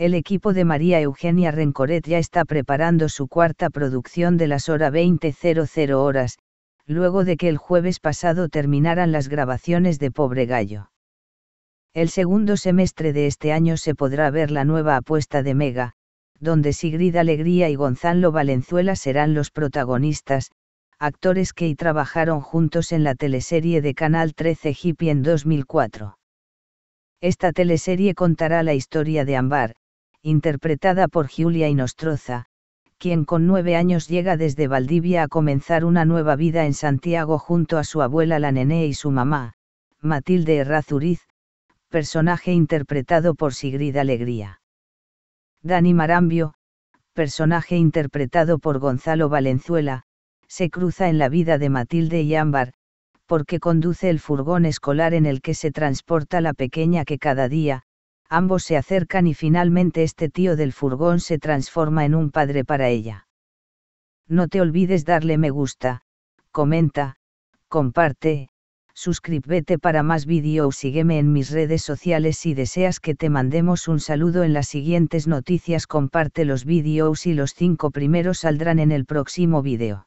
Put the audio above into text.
el equipo de María Eugenia Rencoret ya está preparando su cuarta producción de las hora 20.00 horas, luego de que el jueves pasado terminaran las grabaciones de Pobre Gallo. El segundo semestre de este año se podrá ver la nueva apuesta de Mega, donde Sigrid Alegría y Gonzalo Valenzuela serán los protagonistas, actores que y trabajaron juntos en la teleserie de Canal 13 Hippie en 2004. Esta teleserie contará la historia de Ambar, interpretada por Julia Inostroza, quien con nueve años llega desde Valdivia a comenzar una nueva vida en Santiago junto a su abuela la Nené y su mamá, Matilde Errazuriz, personaje interpretado por Sigrid Alegría. Dani Marambio, personaje interpretado por Gonzalo Valenzuela, se cruza en la vida de Matilde y Ámbar, porque conduce el furgón escolar en el que se transporta la pequeña que cada día, ambos se acercan y finalmente este tío del furgón se transforma en un padre para ella. No te olvides darle me gusta, comenta, comparte, suscríbete para más vídeos, sígueme en mis redes sociales si deseas que te mandemos un saludo en las siguientes noticias comparte los vídeos y los cinco primeros saldrán en el próximo vídeo.